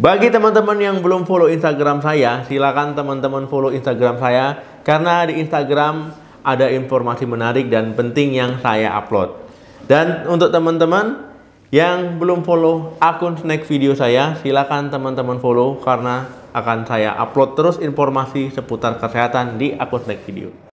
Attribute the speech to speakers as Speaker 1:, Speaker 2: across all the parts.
Speaker 1: Bagi teman-teman yang belum follow Instagram saya, silakan teman-teman follow Instagram saya karena di Instagram ada informasi menarik dan penting yang saya upload. Dan untuk teman-teman yang belum follow akun snack video saya, silakan teman-teman follow karena akan saya upload terus informasi seputar kesehatan di akun snack video.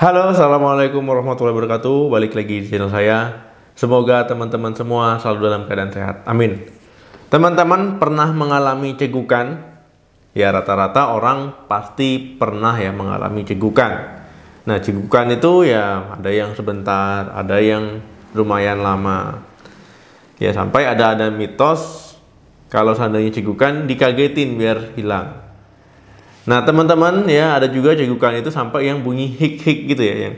Speaker 1: Halo, assalamualaikum warahmatullahi wabarakatuh. Balik lagi di channel saya. Semoga teman-teman semua selalu dalam keadaan sehat. Amin. Teman-teman pernah mengalami cegukan? Ya, rata-rata orang pasti pernah ya mengalami cegukan. Nah, cegukan itu ya ada yang sebentar, ada yang lumayan lama. Ya, sampai ada ada mitos kalau seandainya cegukan dikagetin biar hilang. Nah, teman-teman ya ada juga cegukan itu sampai yang bunyi hik-hik gitu ya, yang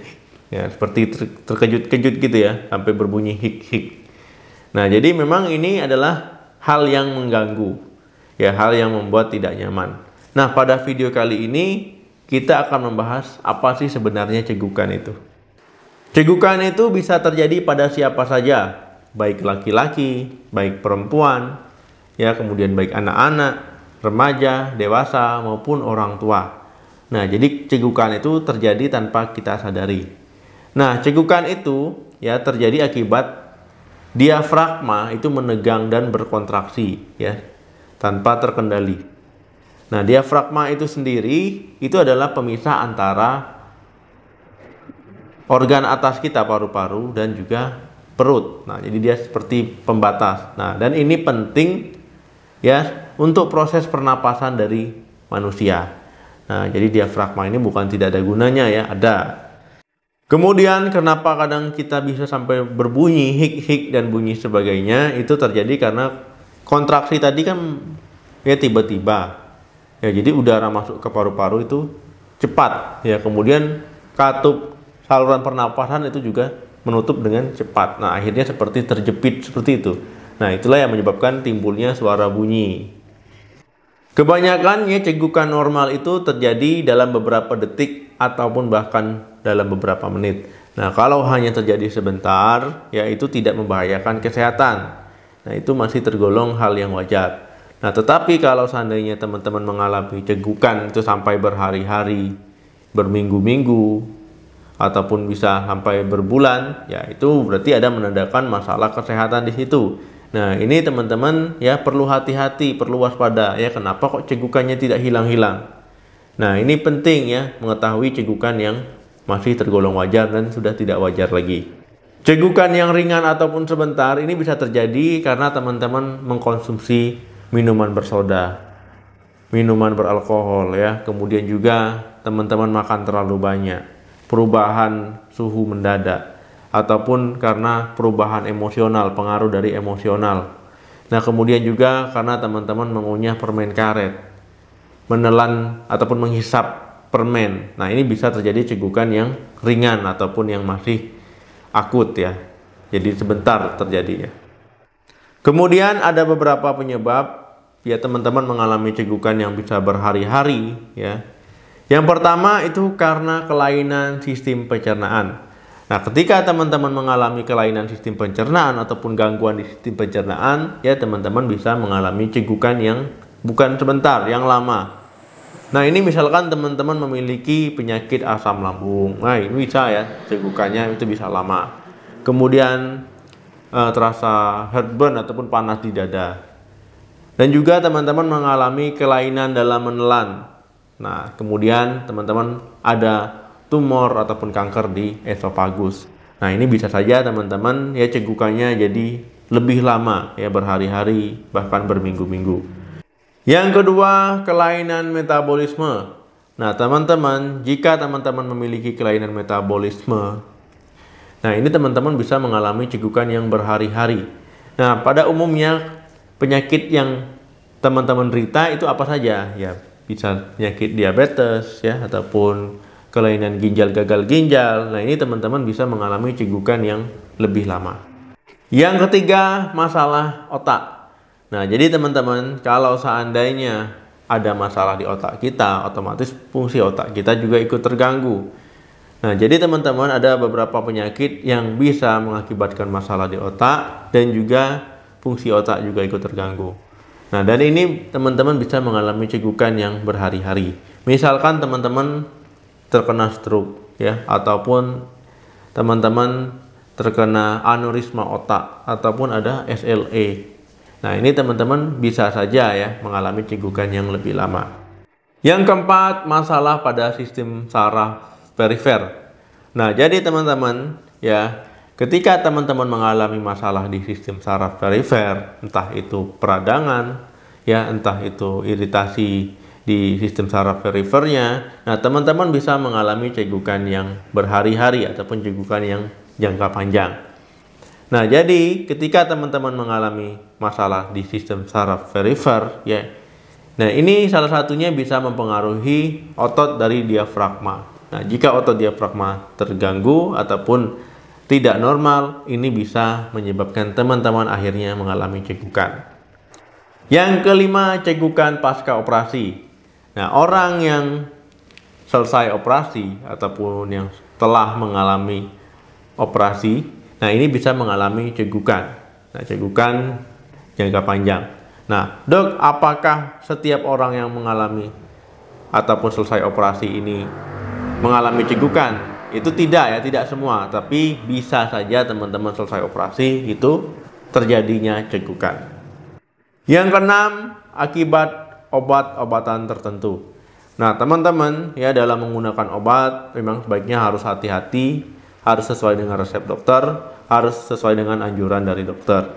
Speaker 1: ya seperti ter terkejut-kejut gitu ya, sampai berbunyi hik-hik. Nah, jadi memang ini adalah hal yang mengganggu. Ya, hal yang membuat tidak nyaman. Nah, pada video kali ini kita akan membahas apa sih sebenarnya cegukan itu. Cegukan itu bisa terjadi pada siapa saja, baik laki-laki, baik perempuan, ya kemudian baik anak-anak remaja, dewasa, maupun orang tua. Nah, jadi cegukan itu terjadi tanpa kita sadari. Nah, cegukan itu ya terjadi akibat diafragma itu menegang dan berkontraksi ya tanpa terkendali. Nah, diafragma itu sendiri itu adalah pemisah antara organ atas kita paru-paru dan juga perut. Nah, jadi dia seperti pembatas. Nah, dan ini penting ya untuk proses pernapasan dari manusia. Nah, jadi diafragma ini bukan tidak ada gunanya ya, ada. Kemudian kenapa kadang kita bisa sampai berbunyi hik-hik dan bunyi sebagainya itu terjadi karena kontraksi tadi kan ya tiba-tiba. Ya, jadi udara masuk ke paru-paru itu cepat ya. Kemudian katup saluran pernapasan itu juga menutup dengan cepat. Nah, akhirnya seperti terjepit seperti itu. Nah, itulah yang menyebabkan timbulnya suara bunyi. Kebanyakan cegukan normal itu terjadi dalam beberapa detik ataupun bahkan dalam beberapa menit. Nah, kalau hanya terjadi sebentar, ya itu tidak membahayakan kesehatan. Nah, itu masih tergolong hal yang wajar. Nah, tetapi kalau seandainya teman-teman mengalami cegukan itu sampai berhari-hari, berminggu-minggu, ataupun bisa sampai berbulan, ya itu berarti ada menandakan masalah kesehatan di situ. Nah, ini teman-teman ya perlu hati-hati, perlu waspada ya. Kenapa kok cegukannya tidak hilang-hilang? Nah, ini penting ya mengetahui cegukan yang masih tergolong wajar dan sudah tidak wajar lagi. Cegukan yang ringan ataupun sebentar ini bisa terjadi karena teman-teman mengkonsumsi minuman bersoda, minuman beralkohol ya, kemudian juga teman-teman makan terlalu banyak, perubahan suhu mendadak ataupun karena perubahan emosional, pengaruh dari emosional. Nah, kemudian juga karena teman-teman mengunyah permen karet, menelan ataupun menghisap permen. Nah, ini bisa terjadi cegukan yang ringan ataupun yang masih akut ya. Jadi sebentar terjadi ya. Kemudian ada beberapa penyebab ya teman-teman mengalami cegukan yang bisa berhari-hari ya. Yang pertama itu karena kelainan sistem pencernaan. Nah, ketika teman-teman mengalami kelainan sistem pencernaan ataupun gangguan di sistem pencernaan, ya teman-teman bisa mengalami cegukan yang bukan sebentar, yang lama. Nah, ini misalkan teman-teman memiliki penyakit asam lambung. Nah, ini bisa ya, cegukannya itu bisa lama. Kemudian eh, terasa heartburn ataupun panas di dada. Dan juga teman-teman mengalami kelainan dalam menelan. Nah, kemudian teman-teman ada tumor ataupun kanker di esofagus. Nah, ini bisa saja teman-teman ya cegukannya jadi lebih lama ya berhari-hari bahkan berminggu-minggu. Yang kedua, kelainan metabolisme. Nah, teman-teman, jika teman-teman memiliki kelainan metabolisme, nah ini teman-teman bisa mengalami cegukan yang berhari-hari. Nah, pada umumnya penyakit yang teman-teman derita itu apa saja? Ya, bisa penyakit diabetes ya ataupun kelainan ginjal gagal ginjal. Nah, ini teman-teman bisa mengalami cegukan yang lebih lama. Yang ketiga, masalah otak. Nah, jadi teman-teman, kalau seandainya ada masalah di otak kita, otomatis fungsi otak kita juga ikut terganggu. Nah, jadi teman-teman ada beberapa penyakit yang bisa mengakibatkan masalah di otak dan juga fungsi otak juga ikut terganggu. Nah, dan ini teman-teman bisa mengalami cegukan yang berhari-hari. Misalkan teman-teman terkena stroke ya ataupun teman-teman terkena aneurisma otak ataupun ada SLE. Nah, ini teman-teman bisa saja ya mengalami cegukan yang lebih lama. Yang keempat, masalah pada sistem saraf perifer. Nah, jadi teman-teman ya, ketika teman-teman mengalami masalah di sistem saraf perifer, entah itu peradangan, ya entah itu iritasi di sistem saraf perifernya. Nah, teman-teman bisa mengalami cegukan yang berhari-hari ataupun cegukan yang jangka panjang. Nah, jadi ketika teman-teman mengalami masalah di sistem saraf perifer, ya. Nah, ini salah satunya bisa mempengaruhi otot dari diafragma. Nah, jika otot diafragma terganggu ataupun tidak normal, ini bisa menyebabkan teman-teman akhirnya mengalami cegukan. Yang kelima, cegukan pasca operasi. Nah, orang yang selesai operasi ataupun yang telah mengalami operasi, nah ini bisa mengalami cegukan. Nah, cegukan jangka panjang. Nah, dok, apakah setiap orang yang mengalami ataupun selesai operasi ini mengalami cegukan? Itu tidak ya, tidak semua, tapi bisa saja teman-teman selesai operasi itu terjadinya cegukan. Yang keenam, akibat obat-obatan tertentu. Nah, teman-teman, ya dalam menggunakan obat memang sebaiknya harus hati-hati, harus sesuai dengan resep dokter, harus sesuai dengan anjuran dari dokter.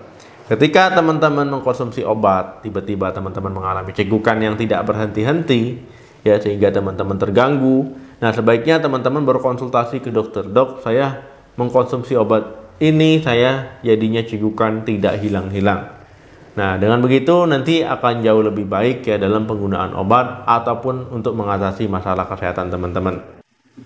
Speaker 1: Ketika teman-teman mengkonsumsi obat, tiba-tiba teman-teman mengalami cegukan yang tidak berhenti-henti, ya sehingga teman-teman terganggu. Nah, sebaiknya teman-teman berkonsultasi ke dokter. Dok, saya mengkonsumsi obat ini saya jadinya cegukan tidak hilang-hilang. Nah, dengan begitu nanti akan jauh lebih baik ya dalam penggunaan obat ataupun untuk mengatasi masalah kesehatan teman-teman.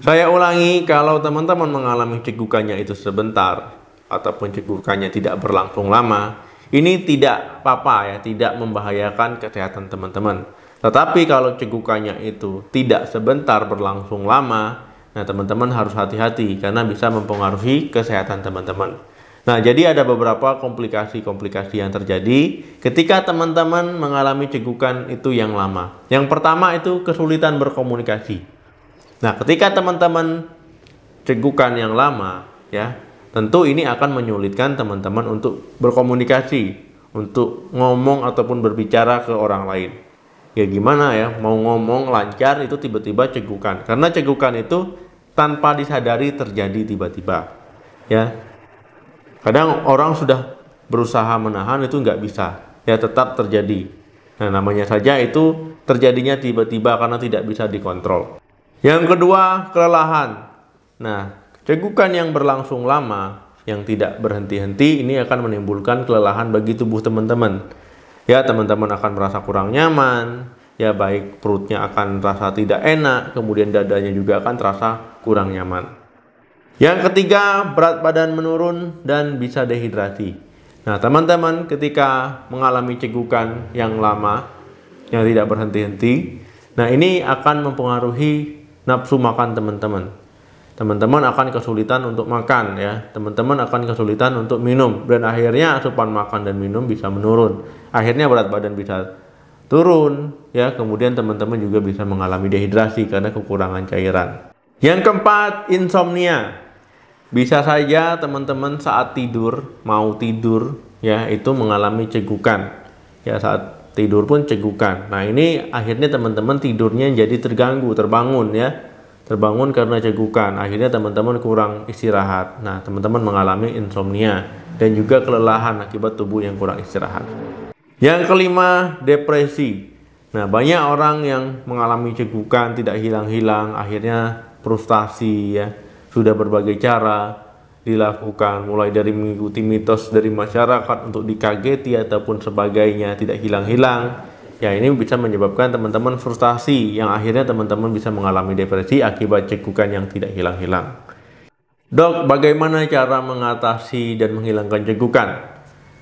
Speaker 1: Saya ulangi, kalau teman-teman mengalami cegukannya itu sebentar ataupun cegukannya tidak berlangsung lama, ini tidak apa-apa ya, tidak membahayakan kesehatan teman-teman. Tetapi kalau cegukannya itu tidak sebentar berlangsung lama, nah teman-teman harus hati-hati karena bisa mempengaruhi kesehatan teman-teman. Nah, jadi ada beberapa komplikasi-komplikasi yang terjadi ketika teman-teman mengalami cegukan itu yang lama. Yang pertama itu kesulitan berkomunikasi. Nah, ketika teman-teman cegukan yang lama, ya, tentu ini akan menyulitkan teman-teman untuk berkomunikasi, untuk ngomong ataupun berbicara ke orang lain. Ya gimana ya, mau ngomong lancar itu tiba-tiba cegukan. Karena cegukan itu tanpa disadari terjadi tiba-tiba. Ya, Kadang orang sudah berusaha menahan itu nggak bisa, ya tetap terjadi. Nah, namanya saja itu terjadinya tiba-tiba karena tidak bisa dikontrol. Yang kedua, kelelahan. Nah, cegukan yang berlangsung lama, yang tidak berhenti-henti, ini akan menimbulkan kelelahan bagi tubuh teman-teman. Ya, teman-teman akan merasa kurang nyaman, ya baik perutnya akan terasa tidak enak, kemudian dadanya juga akan terasa kurang nyaman. Yang ketiga, berat badan menurun dan bisa dehidrasi. Nah, teman-teman ketika mengalami cegukan yang lama, yang tidak berhenti-henti, nah ini akan mempengaruhi nafsu makan teman-teman. Teman-teman akan kesulitan untuk makan ya, teman-teman akan kesulitan untuk minum dan akhirnya asupan makan dan minum bisa menurun. Akhirnya berat badan bisa turun ya, kemudian teman-teman juga bisa mengalami dehidrasi karena kekurangan cairan. Yang keempat, insomnia. Bisa saja teman-teman saat tidur, mau tidur, ya itu mengalami cegukan. Ya saat tidur pun cegukan. Nah ini akhirnya teman-teman tidurnya jadi terganggu, terbangun ya. Terbangun karena cegukan. Akhirnya teman-teman kurang istirahat. Nah teman-teman mengalami insomnia dan juga kelelahan akibat tubuh yang kurang istirahat. Yang kelima, depresi. Nah banyak orang yang mengalami cegukan, tidak hilang-hilang, akhirnya frustasi ya sudah berbagai cara dilakukan mulai dari mengikuti mitos dari masyarakat untuk dikageti ataupun sebagainya tidak hilang-hilang ya ini bisa menyebabkan teman-teman frustasi yang akhirnya teman-teman bisa mengalami depresi akibat cekukan yang tidak hilang-hilang dok bagaimana cara mengatasi dan menghilangkan cekukan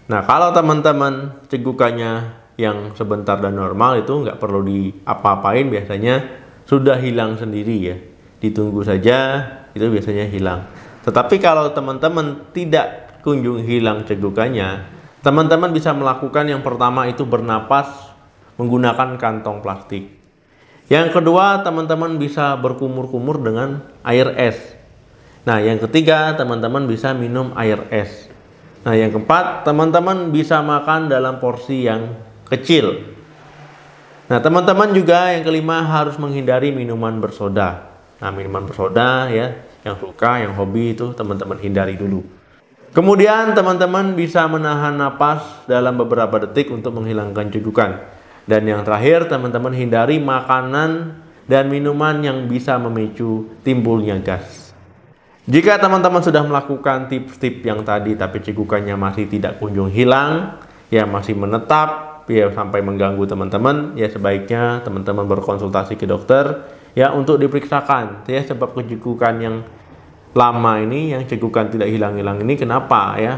Speaker 1: nah kalau teman-teman cekukannya yang sebentar dan normal itu nggak perlu diapa-apain biasanya sudah hilang sendiri ya ditunggu saja itu biasanya hilang. Tetapi kalau teman-teman tidak kunjung hilang cegukannya, teman-teman bisa melakukan yang pertama itu bernapas menggunakan kantong plastik. Yang kedua, teman-teman bisa berkumur-kumur dengan air es. Nah, yang ketiga, teman-teman bisa minum air es. Nah, yang keempat, teman-teman bisa makan dalam porsi yang kecil. Nah, teman-teman juga yang kelima harus menghindari minuman bersoda. Nah, minuman bersoda ya, yang suka, yang hobi itu teman-teman hindari dulu. Kemudian teman-teman bisa menahan napas dalam beberapa detik untuk menghilangkan cegukan. Dan yang terakhir, teman-teman hindari makanan dan minuman yang bisa memicu timbulnya gas. Jika teman-teman sudah melakukan tips-tips yang tadi tapi cegukannya masih tidak kunjung hilang, ya masih menetap, ya sampai mengganggu teman-teman, ya sebaiknya teman-teman berkonsultasi ke dokter ya untuk diperiksakan ya sebab kejegukan yang lama ini yang cegukan tidak hilang-hilang ini kenapa ya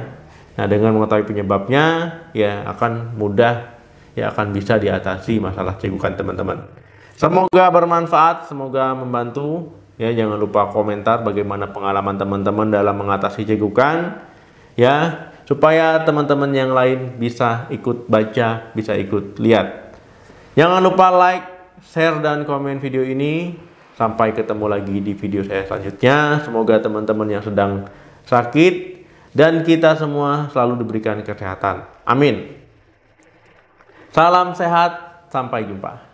Speaker 1: nah dengan mengetahui penyebabnya ya akan mudah ya akan bisa diatasi masalah cegukan teman-teman semoga bermanfaat semoga membantu ya jangan lupa komentar bagaimana pengalaman teman-teman dalam mengatasi cegukan ya supaya teman-teman yang lain bisa ikut baca bisa ikut lihat jangan lupa like share dan komen video ini. Sampai ketemu lagi di video saya selanjutnya. Semoga teman-teman yang sedang sakit dan kita semua selalu diberikan kesehatan. Amin. Salam sehat, sampai jumpa.